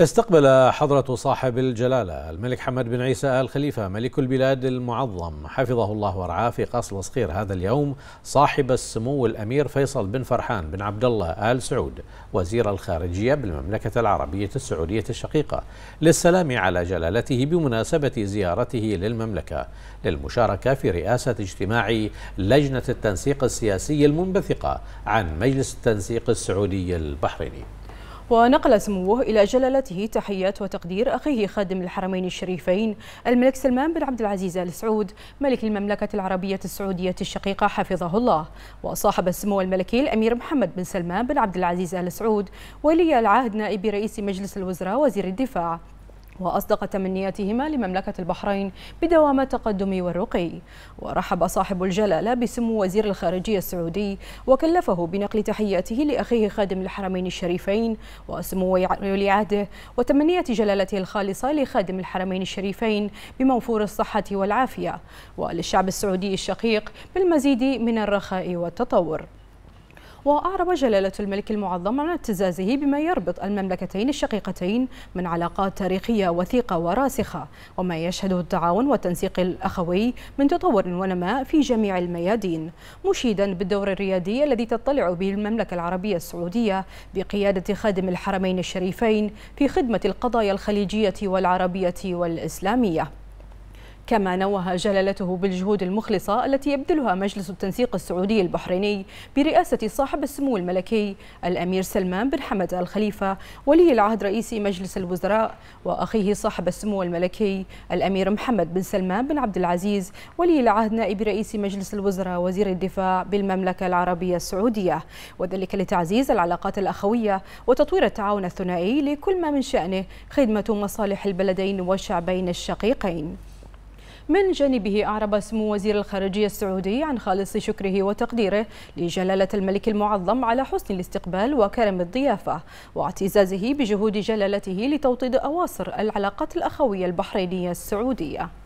استقبل حضرة صاحب الجلالة الملك حمد بن عيسى آل خليفة ملك البلاد المعظم حفظه الله ورعاه في قصر صغير هذا اليوم صاحب السمو الأمير فيصل بن فرحان بن عبد الله آل سعود وزير الخارجية بالمملكة العربية السعودية الشقيقة للسلام على جلالته بمناسبة زيارته للمملكة للمشاركة في رئاسة اجتماع لجنة التنسيق السياسي المنبثقة عن مجلس التنسيق السعودي البحريني ونقل سموه إلى جلالته تحيات وتقدير أخيه خادم الحرمين الشريفين الملك سلمان بن عبد العزيز آل سعود ملك المملكة العربية السعودية الشقيقة حفظه الله وصاحب السمو الملكي الأمير محمد بن سلمان بن عبد العزيز آل سعود ولي العهد نائب رئيس مجلس الوزراء وزير الدفاع وأصدق تمنياتهما لمملكة البحرين بدوام التقدم والرقي ورحب صاحب الجلالة بسمو وزير الخارجية السعودي وكلفه بنقل تحياته لأخيه خادم الحرمين الشريفين وسمو ولي عهده وتمنيات جلالته الخالصة لخادم الحرمين الشريفين بموفور الصحة والعافية وللشعب السعودي الشقيق بالمزيد من الرخاء والتطور وأعرب جلالة الملك المعظم عن اعتزازه بما يربط المملكتين الشقيقتين من علاقات تاريخية وثيقة وراسخة وما يشهده التعاون والتنسيق الأخوي من تطور ونماء في جميع الميادين مشيدا بالدور الريادي الذي تطلع به المملكة العربية السعودية بقيادة خادم الحرمين الشريفين في خدمة القضايا الخليجية والعربية والإسلامية كما نوه جلالته بالجهود المخلصة التي يبذلها مجلس التنسيق السعودي البحريني برئاسة صاحب السمو الملكي الأمير سلمان بن حمد الخليفة ولي العهد رئيس مجلس الوزراء وأخيه صاحب السمو الملكي الأمير محمد بن سلمان بن عبد العزيز ولي العهد نائب رئيس مجلس الوزراء وزير الدفاع بالمملكة العربية السعودية وذلك لتعزيز العلاقات الأخوية وتطوير التعاون الثنائي لكل ما من شأنه خدمة مصالح البلدين والشعبين الشقيقين من جانبه أعرب سمو وزير الخارجية السعودي عن خالص شكره وتقديره لجلالة الملك المعظم على حسن الاستقبال وكرم الضيافة واعتزازه بجهود جلالته لتوطيد أواصر العلاقات الأخوية البحرينية السعودية